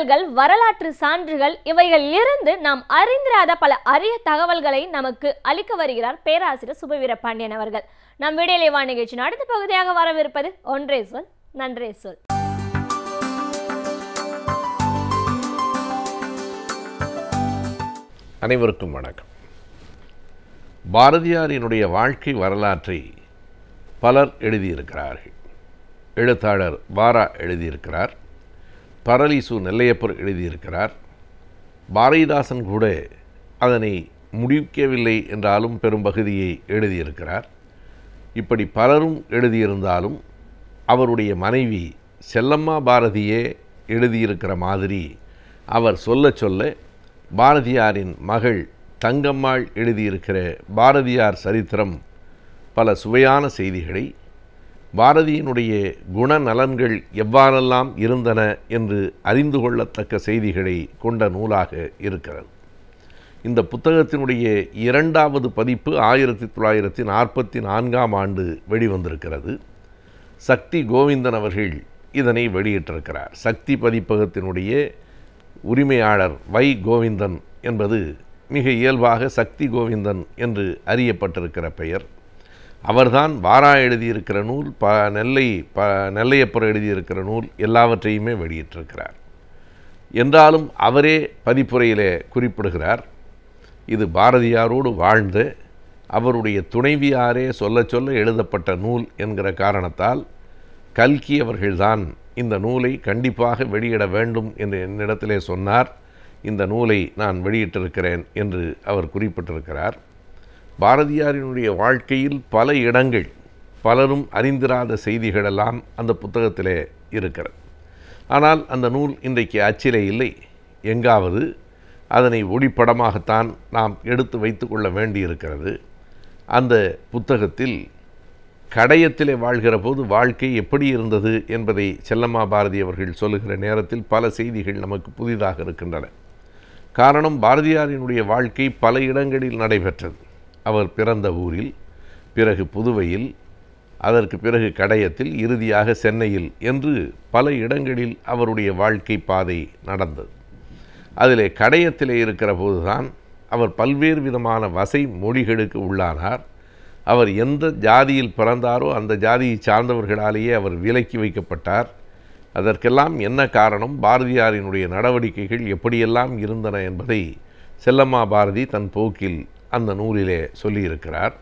பாடல்கள் வரலாற்று சான்றுகள் இவைகள் இருந்து நாம் அறிந்திராத பல அரிய தகவல்களை நமக்கு அளிக்க வருகிறார் பேராசிரியர் சுபவீர பாண்டியன் அவர்கள் நம் விடையிலேவா நிகழ்ச்சியின் அடுத்த பகுதியாக வரவிருப்பது ஒன்றே சொல் நன்றே சொல் அனைவருக்கும் வணக்கம் பாரதியாரினுடைய வாழ்க்கை வரலாற்றை பலர் எழுதியிருக்கிறார்கள் எழுத்தாளர் வாரா எழுதியிருக்கிறார் பரலிசு நெல்லையப்பர் எழுதியிருக்கிறார் பாரதிதாசன் கூட அதனை முடிக்கவில்லை என்றாலும் பெரும் பகுதியை எழுதியிருக்கிறார் இப்படி பலரும் எழுதியிருந்தாலும் அவருடைய மனைவி செல்லம்மா பாரதியே எழுதியிருக்கிற மாதிரி அவர் சொல்ல சொல்ல பாரதியாரின் மகள் தங்கம்மாள் எழுதியிருக்கிற பாரதியார் சரித்திரம் பல சுவையான செய்திகளை பாரதியினுடைய குணநலன்கள் எவ்வாறெல்லாம் இருந்தன என்று அறிந்து கொள்ளத்தக்க செய்திகளை கொண்ட நூலாக இருக்கிறது இந்த புத்தகத்தினுடைய இரண்டாவது பதிப்பு ஆயிரத்தி தொள்ளாயிரத்தி நாற்பத்தி நான்காம் ஆண்டு வெளிவந்திருக்கிறது சக்தி கோவிந்தன் அவர்கள் இதனை வெளியிட்டிருக்கிறார் சக்தி பதிப்பகத்தினுடைய உரிமையாளர் வை கோவிந்தன் என்பது மிக இயல்பாக சக்தி கோவிந்தன் என்று அறியப்பட்டிருக்கிற பெயர் அவர்தான் வாரா எழுதியிருக்கிற நூல் ப நெல்லை ப நெல்லையப்புறம் எழுதியிருக்கிற நூல் எல்லாவற்றையுமே வெளியிட்டிருக்கிறார் என்றாலும் அவரே பதிப்புரையிலே குறிப்பிடுகிறார் இது பாரதியாரோடு வாழ்ந்து அவருடைய துணைவியாரே சொல்ல சொல்ல எழுதப்பட்ட நூல் என்கிற காரணத்தால் கல்கி அவர்கள்தான் இந்த நூலை கண்டிப்பாக வெளியிட வேண்டும் என்று என்னிடத்திலே சொன்னார் இந்த நூலை நான் வெளியிட்டிருக்கிறேன் என்று அவர் குறிப்பிட்டிருக்கிறார் பாரதியாரினுடைய வாழ்க்கையில் பல இடங்கள் பலரும் அறிந்திராத செய்திகளெல்லாம் அந்த புத்தகத்தில் இருக்கிறது ஆனால் அந்த நூல் இன்றைக்கு அச்சிலே இல்லை எங்காவது அதனை ஒளிப்படமாகத்தான் நாம் எடுத்து வைத்துக்கொள்ள வேண்டியிருக்கிறது அந்த புத்தகத்தில் கடையத்திலே வாழ்கிற போது வாழ்க்கை எப்படி இருந்தது என்பதை செல்லம்மா பாரதி அவர்கள் சொல்லுகிற நேரத்தில் பல செய்திகள் நமக்கு புதிதாக இருக்கின்றன காரணம் பாரதியாரினுடைய வாழ்க்கை பல இடங்களில் நடைபெற்றது அவர் பிறந்த ஊரில் பிறகு புதுவையில் அதற்கு பிறகு கடையத்தில் இறுதியாக சென்னையில் என்று பல இடங்களில் அவருடைய வாழ்க்கை பாதை நடந்தது அதிலே கடையத்திலே இருக்கிற போதுதான் அவர் பல்வேறு விதமான வசை மொழிகளுக்கு உள்ளானார் அவர் எந்த ஜாதியில் பிறந்தாரோ அந்த ஜாதியை சார்ந்தவர்களாலேயே அவர் விலக்கி வைக்கப்பட்டார் அதற்கெல்லாம் என்ன காரணம் பாரதியாரினுடைய நடவடிக்கைகள் எப்படியெல்லாம் இருந்தன என்பதை செல்லம்மா பாரதி தன் போக்கில் அந்த நூலிலே சொல்லியிருக்கிறார்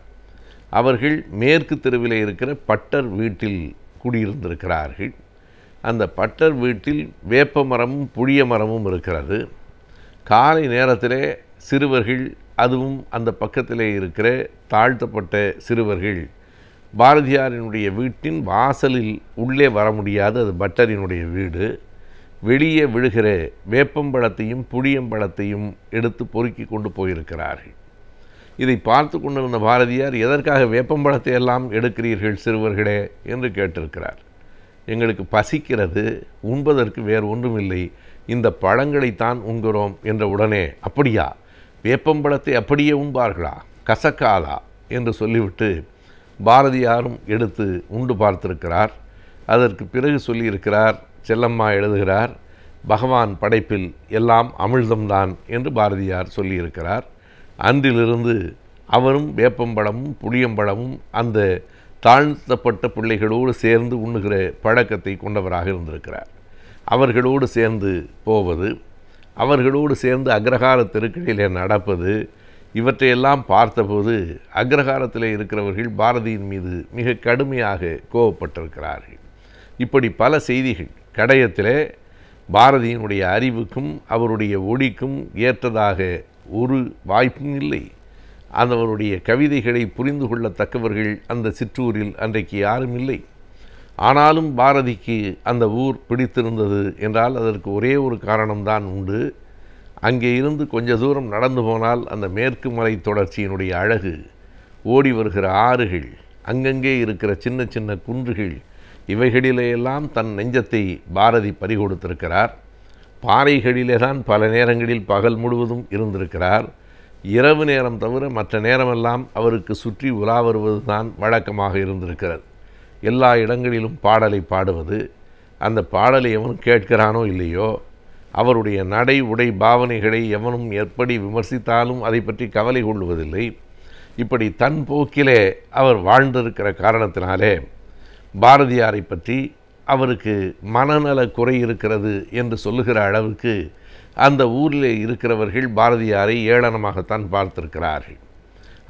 அவர்கள் மேற்கு தெருவில் இருக்கிற பட்டர் வீட்டில் குடியிருந்திருக்கிறார்கள் அந்த பட்டர் வீட்டில் வேப்ப மரமும் புளிய மரமும் இருக்கிறது காலை நேரத்தில் சிறுவர்கள் அதுவும் அந்த பக்கத்திலே இருக்கிற தாழ்த்தப்பட்ட சிறுவர்கள் பாரதியாரினுடைய வீட்டின் வாசலில் உள்ளே வர முடியாது அது பட்டரினுடைய வீடு வெளியே விழுகிற வேப்பம்பழத்தையும் புளியம்பழத்தையும் எடுத்து பொறுக்கி கொண்டு போயிருக்கிறார்கள் இதை பார்த்து கொண்டிருந்த பாரதியார் எதற்காக வேப்பம்பழத்தை எல்லாம் எடுக்கிறீர்கள் சிறுவர்களே என்று கேட்டிருக்கிறார் எங்களுக்கு பசிக்கிறது உண்பதற்கு வேறு ஒன்றும் இல்லை இந்த பழங்களைத்தான் உண்கிறோம் என்ற உடனே அப்படியா வேப்பம்பழத்தை அப்படியே உண்பார்களா கசக்காதா என்று சொல்லிவிட்டு பாரதியாரும் எடுத்து உண்டு பார்த்திருக்கிறார் அதற்கு பிறகு சொல்லியிருக்கிறார் செல்லம்மா எழுதுகிறார் பகவான் படைப்பில் எல்லாம் அமிழ்தம்தான் என்று பாரதியார் சொல்லியிருக்கிறார் அன்றிலிருந்து அவனும் வேப்பம்பழமும் புளியம்பழமும் அந்த தாழ்த்தப்பட்ட பிள்ளைகளோடு சேர்ந்து உண்ணுகிற பழக்கத்தை கொண்டவராக இருந்திருக்கிறார் அவர்களோடு சேர்ந்து போவது அவர்களோடு சேர்ந்து அக்ரஹார தெருக்களிலே நடப்பது இவற்றையெல்லாம் பார்த்தபோது அக்ரஹாரத்தில் இருக்கிறவர்கள் பாரதியின் மீது மிக கடுமையாக கோவப்பட்டிருக்கிறார்கள் இப்படி பல செய்திகள் கடையத்திலே பாரதியினுடைய அறிவுக்கும் அவருடைய ஒளிக்கும் ஏற்றதாக ஒரு வாய்ப்பும் இல்லை அந்தவனுடைய கவிதைகளை புரிந்து கொள்ளத்தக்கவர்கள் அந்த சிற்றூரில் அன்றைக்கு யாரும் இல்லை ஆனாலும் பாரதிக்கு அந்த ஊர் பிடித்திருந்தது என்றால் அதற்கு ஒரே ஒரு காரணம்தான் உண்டு அங்கே இருந்து கொஞ்ச தூரம் நடந்து போனால் அந்த மேற்கு மலை தொடர்ச்சியினுடைய அழகு ஓடி வருகிற ஆறுகள் அங்கங்கே இருக்கிற சின்ன சின்ன குன்றுகள் இவைகளிலேயெல்லாம் தன் நெஞ்சத்தை பாரதி பறிகொடுத்திருக்கிறார் பாறைகளிலே தான் பல நேரங்களில் பகல் முழுவதும் இருந்திருக்கிறார் இரவு நேரம் தவிர மற்ற நேரமெல்லாம் அவருக்கு சுற்றி உலா வருவது தான் வழக்கமாக இருந்திருக்கிறது எல்லா இடங்களிலும் பாடலை பாடுவது அந்த பாடலை எவன் கேட்கிறானோ இல்லையோ அவருடைய நடை உடை பாவனைகளை எவனும் எப்படி விமர்சித்தாலும் அதை பற்றி கவலை கொள்வதில்லை இப்படி தன் போக்கிலே அவர் வாழ்ந்திருக்கிற காரணத்தினாலே பாரதியாரை பற்றி அவருக்கு மனநல குறை இருக்கிறது என்று சொல்லுகிற அளவுக்கு அந்த ஊரில் இருக்கிறவர்கள் பாரதியாரை ஏளனமாகத்தான் பார்த்திருக்கிறார்கள்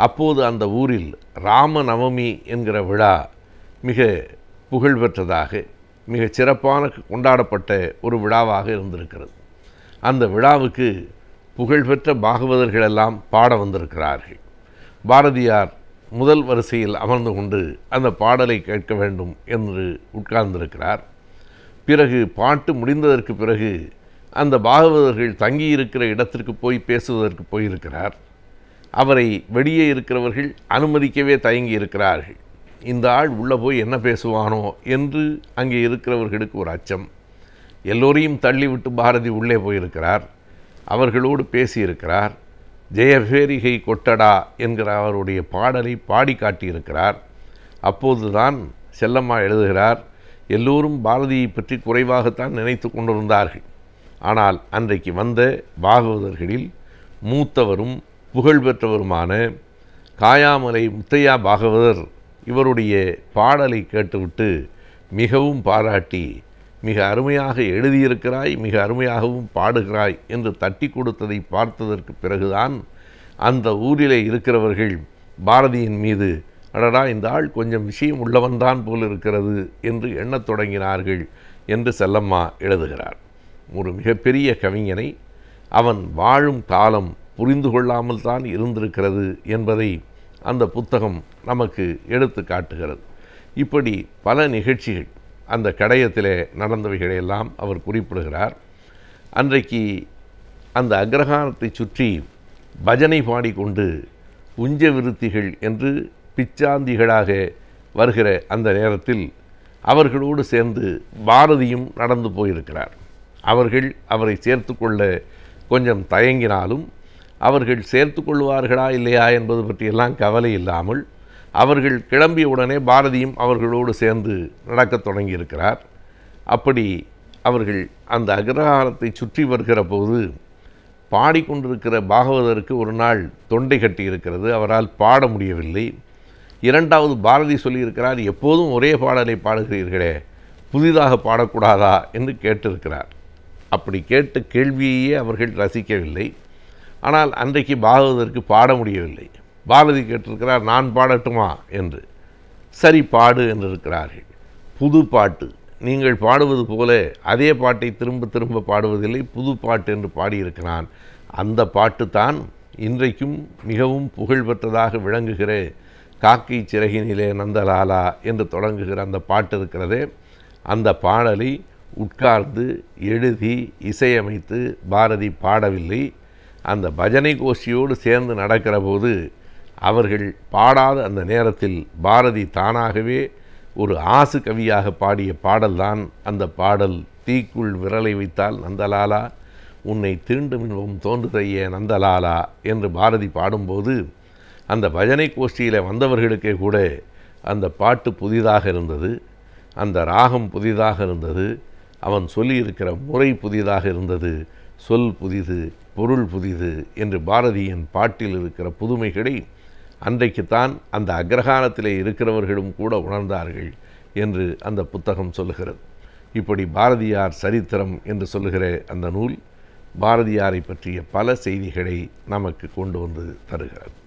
அப்போது அந்த ஊரில் ராமநவமி என்கிற விழா மிக புகழ்பெற்றதாக மிக சிறப்பான கொண்டாடப்பட்ட ஒரு விழாவாக இருந்திருக்கிறது அந்த விழாவுக்கு புகழ்பெற்ற பாகவதர்களெல்லாம் பாட வந்திருக்கிறார்கள் பாரதியார் முதல் வரிசையில் அமர்ந்து கொண்டு அந்த பாடலை கேட்க வேண்டும் என்று உட்கார்ந்திருக்கிறார் பிறகு பாட்டு முடிந்ததற்கு பிறகு அந்த பாகவதர்கள் தங்கியிருக்கிற இடத்திற்கு போய் பேசுவதற்கு போயிருக்கிறார் அவரை வெளியே இருக்கிறவர்கள் அனுமதிக்கவே தயங்கி இருக்கிறார்கள் இந்த ஆள் உள்ளே போய் என்ன பேசுவானோ என்று அங்கே இருக்கிறவர்களுக்கு ஒரு அச்சம் எல்லோரையும் தள்ளிவிட்டு பாரதி உள்ளே போயிருக்கிறார் அவர்களோடு பேசியிருக்கிறார் ஜெயபேரிகை கொட்டடா என்கிற அவருடைய பாடலை பாடி காட்டியிருக்கிறார் அப்போதுதான் செல்லம்மா எழுதுகிறார் எல்லோரும் பாரதியை பற்றி குறைவாகத்தான் நினைத்து கொண்டிருந்தார்கள் ஆனால் அன்றைக்கு வந்த பாகவதர்களில் மூத்தவரும் புகழ் பெற்றவருமான காயாமலை முத்தையா பாகவதர் இவருடைய பாடலை கேட்டுவிட்டு மிகவும் பாராட்டி மிக அருமையாக எழுதியிருக்கிறாய் மிக அருமையாகவும் பாடுகிறாய் என்று தட்டி கொடுத்ததை பார்த்ததற்கு பிறகுதான் அந்த ஊரிலே இருக்கிறவர்கள் பாரதியின் மீது அடடா இந்த ஆள் கொஞ்சம் விஷயம் உள்ளவன்தான் போல் இருக்கிறது என்று எண்ணத் தொடங்கினார்கள் என்று செல்லம்மா எழுதுகிறார் ஒரு மிகப்பெரிய கவிஞனை அவன் வாழும் காலம் புரிந்து கொள்ளாமல் தான் இருந்திருக்கிறது என்பதை அந்த புத்தகம் நமக்கு எடுத்து காட்டுகிறது இப்படி பல நிகழ்ச்சிகள் அந்த கடையத்திலே நடந்தவைகளையெல்லாம் அவர் குறிப்பிடுகிறார் அன்றைக்கு அந்த அக்ரஹாரத்தை சுற்றி பஜனை பாடிக்கொண்டு உஞ்ச விருத்திகள் என்று பிச்சாந்திகளாக வருகிற அந்த நேரத்தில் அவர்களோடு சேர்ந்து பாரதியும் நடந்து போயிருக்கிறார் அவர்கள் அவரை சேர்த்து கொள்ள கொஞ்சம் தயங்கினாலும் அவர்கள் சேர்த்து கொள்வார்களா இல்லையா என்பது பற்றியெல்லாம் கவலை இல்லாமல் அவர்கள் கிளம்பிய உடனே பாரதியும் அவர்களோடு சேர்ந்து நடக்கத் தொடங்கியிருக்கிறார் அப்படி அவர்கள் அந்த அகிரகாரத்தை சுற்றி வருகிற போது பாடிக்கொண்டிருக்கிற பாகவதருக்கு ஒரு நாள் தொண்டை கட்டி இருக்கிறது அவரால் பாட முடியவில்லை இரண்டாவது பாரதி சொல்லியிருக்கிறார் எப்போதும் ஒரே பாடலை பாடுகிறீர்களே புதிதாக பாடக்கூடாதா என்று கேட்டிருக்கிறார் அப்படி கேட்ட கேள்வியையே அவர்கள் ரசிக்கவில்லை ஆனால் அன்றைக்கு பாகவதற்கு பாட முடியவில்லை பாரதி கேட்டிருக்கிறார் நான் பாடட்டுமா என்று சரி பாடு என்றிருக்கிறார்கள் புது பாட்டு நீங்கள் பாடுவது போல அதே பாட்டை திரும்ப திரும்ப பாடுவதில்லை புது பாட்டு என்று பாடியிருக்கிறான் அந்த பாட்டு தான் இன்றைக்கும் மிகவும் புகழ்பெற்றதாக விளங்குகிற காக்கை சிறகினிலே நந்தலாலா என்று தொடங்குகிற அந்த பாட்டு இருக்கிறதே அந்த பாடலை உட்கார்ந்து எழுதி இசையமைத்து பாரதி பாடவில்லை அந்த பஜனை கோஷ்டியோடு சேர்ந்து நடக்கிற போது அவர்கள் பாடாத அந்த நேரத்தில் பாரதி தானாகவே ஒரு ஆசு கவியாக பாடிய பாடல்தான் அந்த பாடல் தீக்குள் விரலை வைத்தால் நந்தலாலா உன்னை என்பவும் தோன்றுதைய நந்தலாலா என்று பாரதி பாடும்போது அந்த பஜனை கோஷ்டியில் வந்தவர்களுக்கே கூட அந்த பாட்டு புதிதாக இருந்தது அந்த ராகம் புதிதாக இருந்தது அவன் சொல்லியிருக்கிற முறை புதிதாக இருந்தது சொல் புதிது பொருள் புதிது என்று பாரதியின் பாட்டில் இருக்கிற புதுமைகளை அன்றைக்குத்தான் அந்த அக்ரஹாரத்திலே இருக்கிறவர்களும் கூட உணர்ந்தார்கள் என்று அந்த புத்தகம் சொல்லுகிறது இப்படி பாரதியார் சரித்திரம் என்று சொல்லுகிற அந்த நூல் பாரதியாரை பற்றிய பல செய்திகளை நமக்கு கொண்டு வந்து தருகிறது